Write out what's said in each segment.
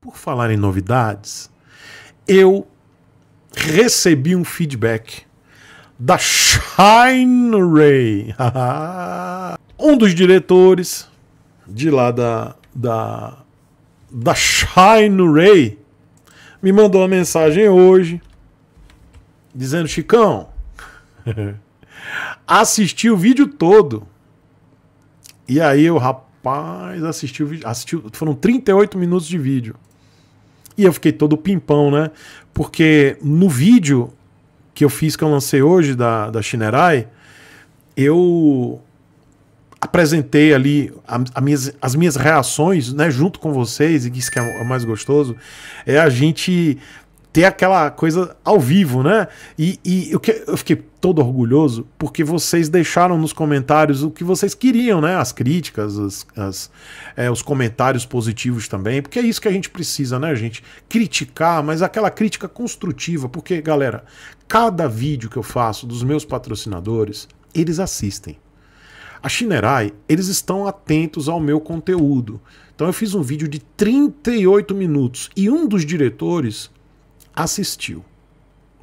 Por falar em novidades, eu recebi um feedback da Shine Ray, um dos diretores de lá da da da Shine Ray me mandou uma mensagem hoje dizendo Chicão assisti o vídeo todo e aí eu rapaz assisti o vídeo assistiu foram 38 minutos de vídeo e eu fiquei todo pimpão, né? Porque no vídeo que eu fiz, que eu lancei hoje da, da Shinerai, eu apresentei ali a, a minhas, as minhas reações, né, junto com vocês, e isso que é o mais gostoso, é a gente ter aquela coisa ao vivo, né? E, e eu, que, eu fiquei todo orgulhoso porque vocês deixaram nos comentários o que vocês queriam, né? As críticas, as, as é, os comentários positivos também, porque é isso que a gente precisa, né, gente? Criticar, mas aquela crítica construtiva, porque, galera, cada vídeo que eu faço dos meus patrocinadores, eles assistem. A Shinerai, eles estão atentos ao meu conteúdo. Então eu fiz um vídeo de 38 minutos e um dos diretores assistiu,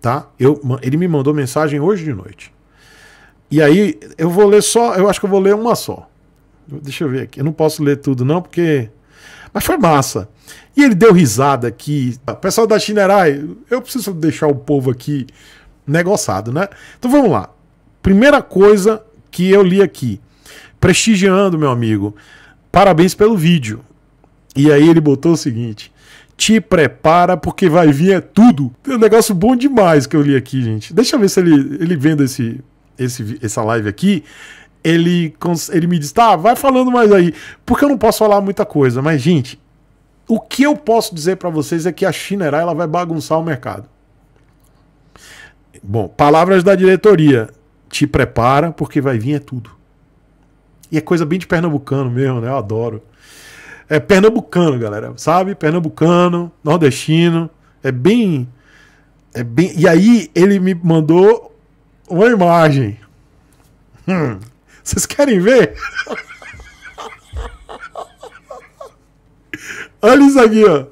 tá? Eu, ele me mandou mensagem hoje de noite. E aí eu vou ler só, eu acho que eu vou ler uma só. Deixa eu ver aqui. Eu não posso ler tudo não, porque mas foi massa. E ele deu risada aqui. Pessoal da Shinerai, eu preciso deixar o povo aqui negociado, né? Então vamos lá. Primeira coisa que eu li aqui. Prestigiando, meu amigo. Parabéns pelo vídeo. E aí ele botou o seguinte: te prepara porque vai vir é tudo. Tem um negócio bom demais que eu li aqui, gente. Deixa eu ver se ele, ele vendo esse, esse, essa live aqui. Ele, ele me diz, tá, vai falando mais aí. Porque eu não posso falar muita coisa, mas, gente, o que eu posso dizer para vocês é que a Chinerá ela vai bagunçar o mercado. Bom, palavras da diretoria. Te prepara porque vai vir é tudo. E é coisa bem de pernambucano mesmo, né? Eu adoro. É pernambucano, galera, sabe? Pernambucano, nordestino. É bem. É bem... E aí ele me mandou uma imagem. Hum, vocês querem ver? Olha isso aqui, ó.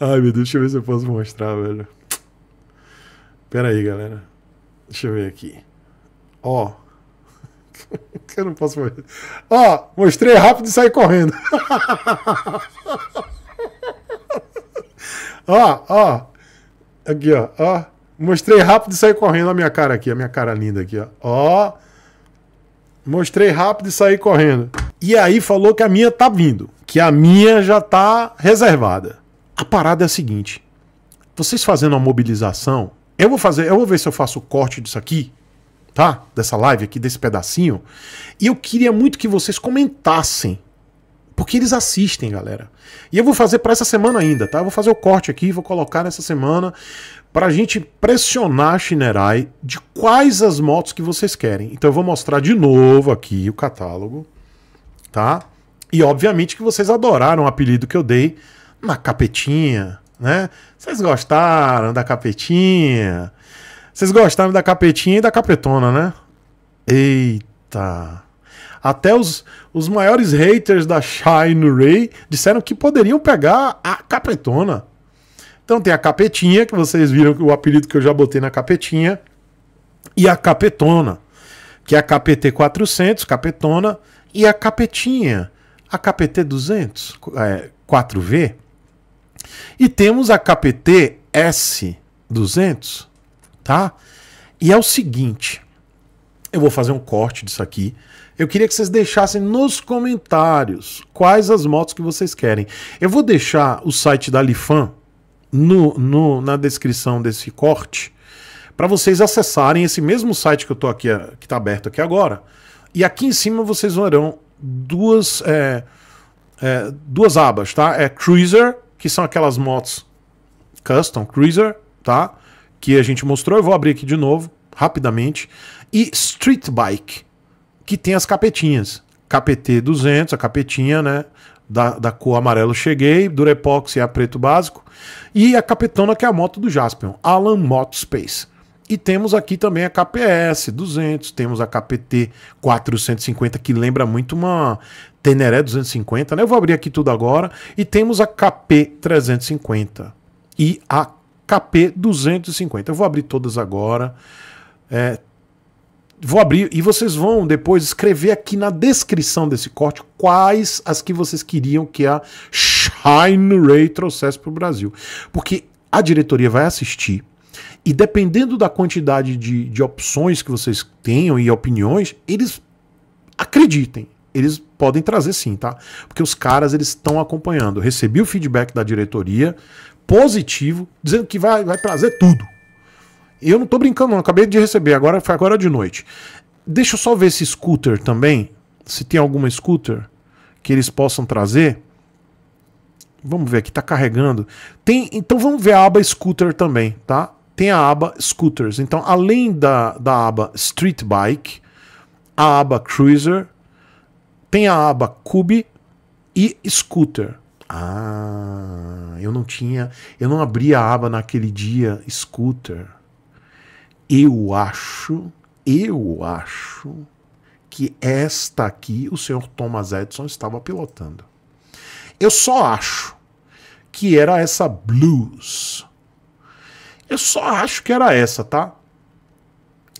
Ai, meu Deus, deixa eu ver se eu posso mostrar, velho. Pera aí, galera. Deixa eu ver aqui. Ó. que eu não posso fazer. Ó, mostrei rápido e saí correndo. ó, ó. Aqui, ó, ó. Mostrei rápido e saí correndo. a minha cara aqui, a minha cara linda aqui, ó. Ó. Mostrei rápido e saí correndo. E aí falou que a minha tá vindo. Que a minha já tá reservada. A parada é a seguinte. Vocês fazendo a mobilização, eu vou fazer, eu vou ver se eu faço o corte disso aqui tá? Dessa live aqui, desse pedacinho. E eu queria muito que vocês comentassem. Porque eles assistem, galera. E eu vou fazer para essa semana ainda, tá? Eu vou fazer o corte aqui, vou colocar nessa semana para a gente pressionar a Shinerai de quais as motos que vocês querem. Então eu vou mostrar de novo aqui o catálogo, tá? E obviamente que vocês adoraram o apelido que eu dei na capetinha, né? Vocês gostaram da capetinha? Vocês gostaram da capetinha e da capetona, né? Eita! Até os, os maiores haters da Shine Ray disseram que poderiam pegar a capetona. Então tem a capetinha, que vocês viram o apelido que eu já botei na capetinha, e a capetona, que é a KPT 400, capetona, e a capetinha, a KPT 200, é, 4V. E temos a KPT S 200, tá? E é o seguinte, eu vou fazer um corte disso aqui. Eu queria que vocês deixassem nos comentários quais as motos que vocês querem. Eu vou deixar o site da Lifan no, no na descrição desse corte para vocês acessarem esse mesmo site que eu tô aqui que tá aberto aqui agora. E aqui em cima vocês verão duas é, é, duas abas, tá? É Cruiser, que são aquelas motos custom Cruiser, tá? que a gente mostrou. Eu vou abrir aqui de novo, rapidamente. E Street Bike, que tem as capetinhas. KPT 200, a capetinha, né? Da, da cor amarelo cheguei, Durepox e a preto básico. E a capetona, que é a moto do Jaspion, Alan Moto Space. E temos aqui também a KPS 200, temos a KPT 450, que lembra muito uma Teneré 250, né? Eu vou abrir aqui tudo agora. E temos a KP 350 e a KP250. Eu vou abrir todas agora. É, vou abrir e vocês vão depois escrever aqui na descrição desse corte quais as que vocês queriam que a Shine Ray trouxesse para o Brasil. Porque a diretoria vai assistir e dependendo da quantidade de, de opções que vocês tenham e opiniões, eles acreditem. Eles podem trazer sim, tá? Porque os caras eles estão acompanhando. recebi o feedback da diretoria, positivo, dizendo que vai, vai trazer tudo. E eu não tô brincando, não. Acabei de receber, agora foi agora de noite. Deixa eu só ver esse scooter também. Se tem alguma scooter que eles possam trazer. Vamos ver aqui, tá carregando. Tem, então vamos ver a aba scooter também, tá? Tem a aba scooters. Então, além da, da aba street bike, a aba cruiser, tem a aba cube e scooter. Ah, eu não tinha, eu não abri a aba naquele dia scooter. Eu acho, eu acho que esta aqui o senhor Thomas Edison estava pilotando. Eu só acho que era essa Blues. Eu só acho que era essa, tá?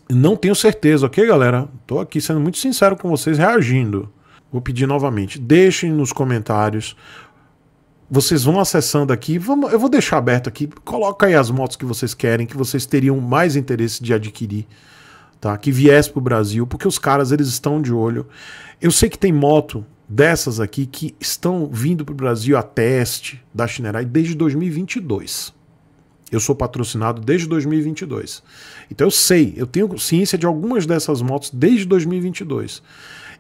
Não tenho certeza, ok, galera? Tô aqui sendo muito sincero com vocês, reagindo. Vou pedir novamente, deixem nos comentários vocês vão acessando aqui. Vamos, eu vou deixar aberto aqui. Coloca aí as motos que vocês querem, que vocês teriam mais interesse de adquirir, tá? Que viesse para o Brasil, porque os caras eles estão de olho. Eu sei que tem moto dessas aqui que estão vindo para o Brasil a teste da Shinerai desde 2022. Eu sou patrocinado desde 2022. Então eu sei, eu tenho ciência de algumas dessas motos desde 2022.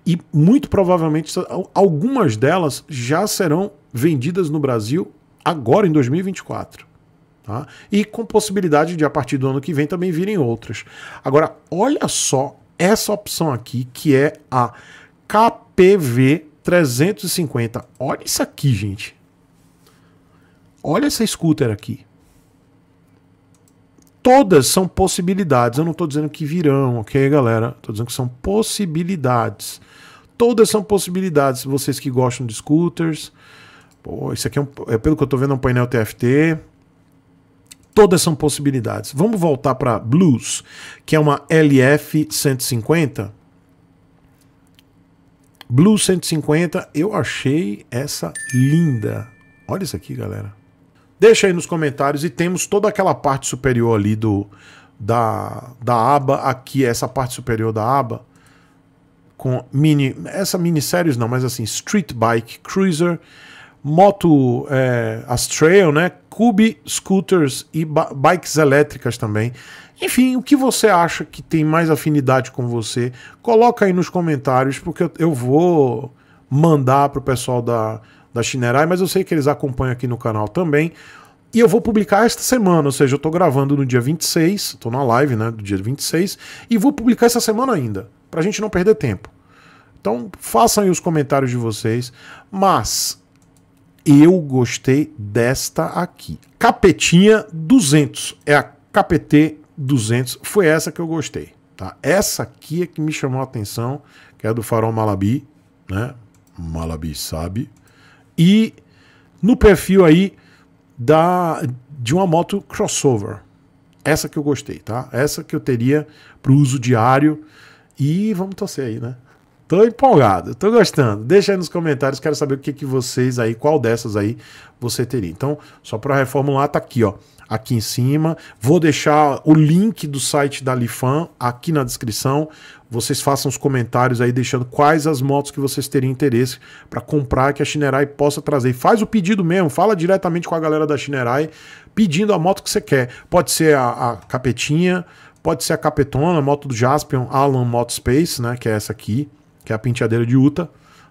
E muito provavelmente algumas delas já serão vendidas no Brasil agora em 2024. Tá? E com possibilidade de, a partir do ano que vem, também virem outras. Agora, olha só essa opção aqui, que é a KPV 350. Olha isso aqui, gente. Olha essa scooter aqui todas são possibilidades. Eu não estou dizendo que virão, ok, galera? Estou dizendo que são possibilidades. Todas são possibilidades. Vocês que gostam de scooters, pô, isso aqui é, um, é pelo que eu estou vendo, é um painel TFT. Todas são possibilidades. Vamos voltar para Blues, que é uma LF 150. Blue 150, eu achei essa linda. Olha isso aqui, galera. Deixa aí nos comentários e temos toda aquela parte superior ali do, da, da aba, aqui, essa parte superior da aba, com mini. Essa minisséries não, mas assim, Street Bike, Cruiser, Moto é, Astrail, né? Cube Scooters e bikes elétricas também. Enfim, o que você acha que tem mais afinidade com você, coloca aí nos comentários, porque eu vou mandar para o pessoal da da Shinerai, mas eu sei que eles acompanham aqui no canal também. E eu vou publicar esta semana, ou seja, eu estou gravando no dia 26, estou na live né, do dia 26, e vou publicar essa semana ainda, para a gente não perder tempo. Então façam aí os comentários de vocês, mas eu gostei desta aqui. Capetinha 200, é a KPT 200, foi essa que eu gostei. Tá? Essa aqui é que me chamou a atenção, que é a do Farol Malabi, né? Malabi sabe e no perfil aí da de uma moto crossover. Essa que eu gostei, tá? Essa que eu teria para o uso diário e vamos torcer aí, né? Tô empolgado, tô gostando. Deixa aí nos comentários, quero saber o que, que vocês aí, qual dessas aí você teria. Então, só para reformular, tá aqui, ó aqui em cima. Vou deixar o link do site da Lifan aqui na descrição. Vocês façam os comentários aí deixando quais as motos que vocês teriam interesse para comprar que a Shinerai possa trazer. faz o pedido mesmo, fala diretamente com a galera da Shinerai pedindo a moto que você quer. Pode ser a, a capetinha, pode ser a capetona, a moto do Jaspion, Alan Motospace, né, que é essa aqui, que é a penteadeira de Utah,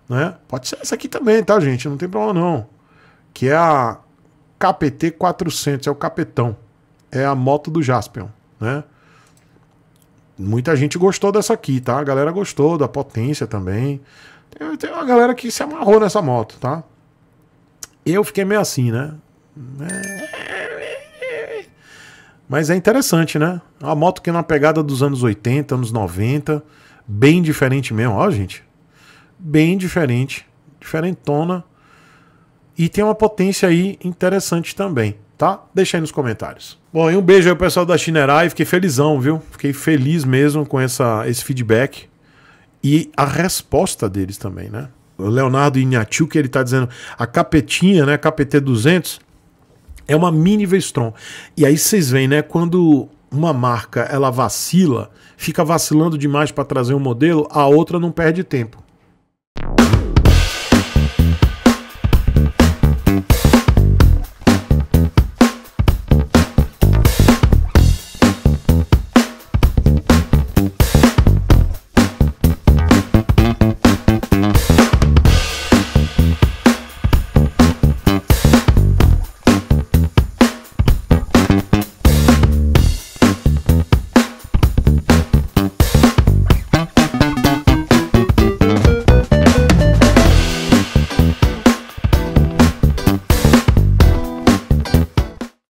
né? Pode ser essa aqui também, tá, gente? Não tem problema não. Que é a KPT 400, é o Capetão. É a moto do Jaspion, né? Muita gente gostou dessa aqui, tá? A galera gostou da potência também. Tem uma galera que se amarrou nessa moto, tá? Eu fiquei meio assim, né? Mas é interessante, né? É uma moto que na pegada dos anos 80, anos 90, bem diferente mesmo, ó, gente. Bem diferente, diferentona e tem uma potência aí interessante também, tá? Deixa aí nos comentários. Bom, e um beijo aí pro pessoal da Shinerai, fiquei felizão, viu? Fiquei feliz mesmo com essa, esse feedback e a resposta deles também, né? O Leonardo Inhatiu, que ele tá dizendo, a capetinha, né, KPT 200, é uma mini Vestron. E aí vocês veem, né, quando uma marca ela vacila, fica vacilando demais para trazer um modelo, a outra não perde tempo.